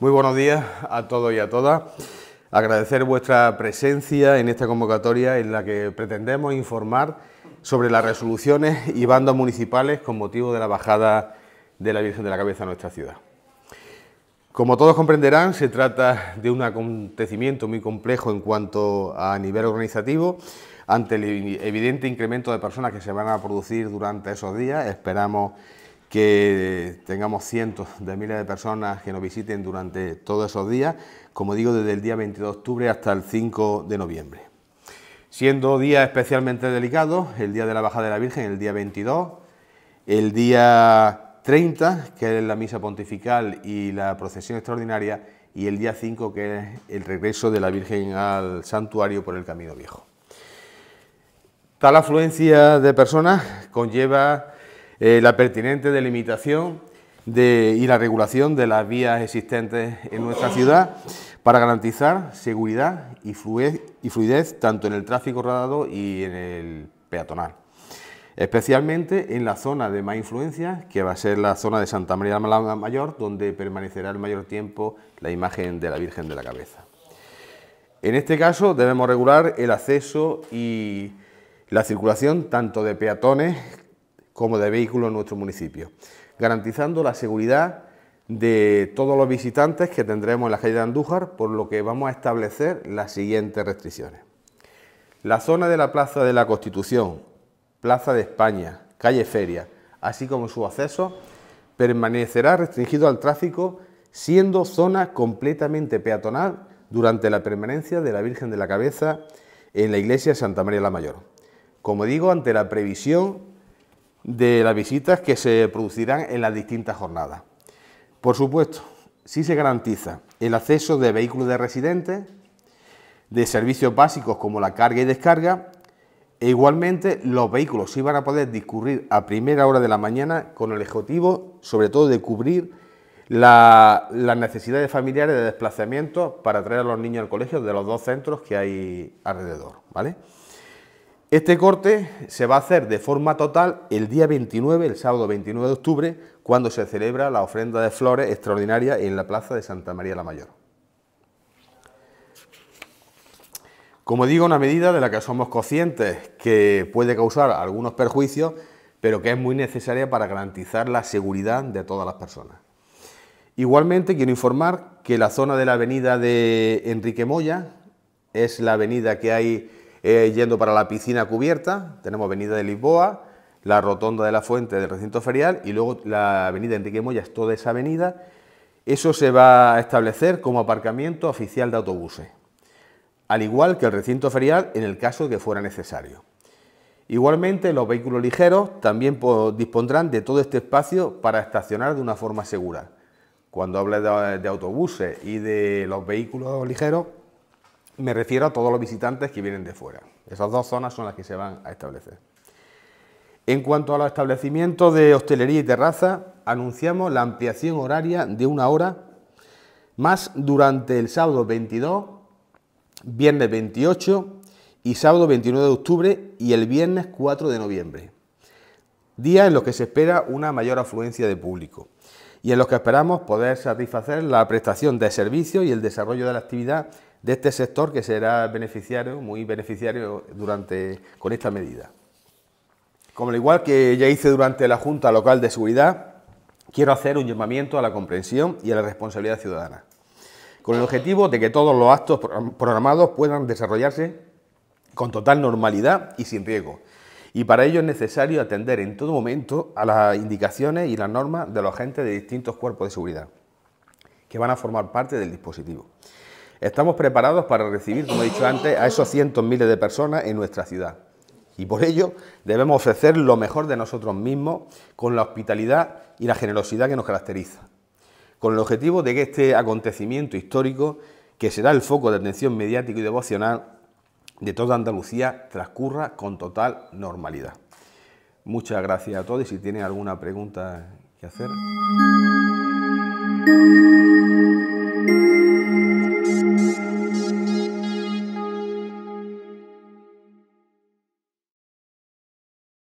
Muy buenos días a todos y a todas. Agradecer vuestra presencia en esta convocatoria en la que pretendemos informar sobre las resoluciones y bandas municipales con motivo de la bajada de la Virgen de la Cabeza a nuestra ciudad. Como todos comprenderán, se trata de un acontecimiento muy complejo en cuanto a nivel organizativo. Ante el evidente incremento de personas que se van a producir durante esos días, esperamos que tengamos cientos de miles de personas que nos visiten durante todos esos días, como digo, desde el día 22 de octubre hasta el 5 de noviembre. Siendo días especialmente delicados, el día de la Bajada de la Virgen, el día 22, el día 30, que es la misa pontifical y la procesión extraordinaria, y el día 5, que es el regreso de la Virgen al santuario por el Camino Viejo. Tal afluencia de personas conlleva eh, la pertinente delimitación y la regulación de las vías existentes en nuestra ciudad para garantizar seguridad y fluidez, tanto en el tráfico rodado y en el peatonal especialmente en la zona de más influencia, que va a ser la zona de Santa María la Mayor, donde permanecerá el mayor tiempo la imagen de la Virgen de la Cabeza. En este caso debemos regular el acceso y la circulación tanto de peatones como de vehículo en nuestro municipio, garantizando la seguridad de todos los visitantes que tendremos en la calle de Andújar, por lo que vamos a establecer las siguientes restricciones. La zona de la Plaza de la Constitución, Plaza de España, calle Feria, así como su acceso, permanecerá restringido al tráfico, siendo zona completamente peatonal durante la permanencia de la Virgen de la Cabeza en la iglesia de Santa María la Mayor. Como digo, ante la previsión de las visitas que se producirán en las distintas jornadas. Por supuesto, sí se garantiza el acceso de vehículos de residentes, de servicios básicos como la carga y descarga, e igualmente los vehículos sí van a poder discurrir a primera hora de la mañana con el objetivo, sobre todo, de cubrir las necesidades familiares de desplazamiento para traer a los niños al colegio de los dos centros que hay alrededor, ¿vale? Este corte se va a hacer de forma total el día 29, el sábado 29 de octubre, cuando se celebra la ofrenda de flores extraordinaria en la plaza de Santa María la Mayor. Como digo, una medida de la que somos conscientes que puede causar algunos perjuicios, pero que es muy necesaria para garantizar la seguridad de todas las personas. Igualmente, quiero informar que la zona de la avenida de Enrique Moya es la avenida que hay eh, yendo para la piscina cubierta, tenemos Avenida de Lisboa, la rotonda de la fuente del recinto ferial y luego la avenida Enrique Moya es toda esa avenida. Eso se va a establecer como aparcamiento oficial de autobuses, al igual que el recinto ferial en el caso de que fuera necesario. Igualmente, los vehículos ligeros también dispondrán de todo este espacio para estacionar de una forma segura. Cuando hable de autobuses y de los vehículos ligeros, me refiero a todos los visitantes que vienen de fuera. Esas dos zonas son las que se van a establecer. En cuanto a los establecimientos de hostelería y terraza, anunciamos la ampliación horaria de una hora más durante el sábado 22, viernes 28 y sábado 29 de octubre y el viernes 4 de noviembre. Días en los que se espera una mayor afluencia de público y en los que esperamos poder satisfacer la prestación de servicios y el desarrollo de la actividad de este sector que será beneficiario, muy beneficiario durante, con esta medida. Como al igual que ya hice durante la Junta Local de Seguridad, quiero hacer un llamamiento a la comprensión y a la responsabilidad ciudadana, con el objetivo de que todos los actos programados puedan desarrollarse con total normalidad y sin riesgo. Y para ello es necesario atender en todo momento a las indicaciones y las normas de los agentes de distintos cuerpos de seguridad que van a formar parte del dispositivo. Estamos preparados para recibir, como he dicho antes, a esos cientos miles de personas en nuestra ciudad. Y por ello debemos ofrecer lo mejor de nosotros mismos con la hospitalidad y la generosidad que nos caracteriza, con el objetivo de que este acontecimiento histórico, que será el foco de atención mediática y devocional de toda Andalucía, transcurra con total normalidad. Muchas gracias a todos y si tienen alguna pregunta que hacer.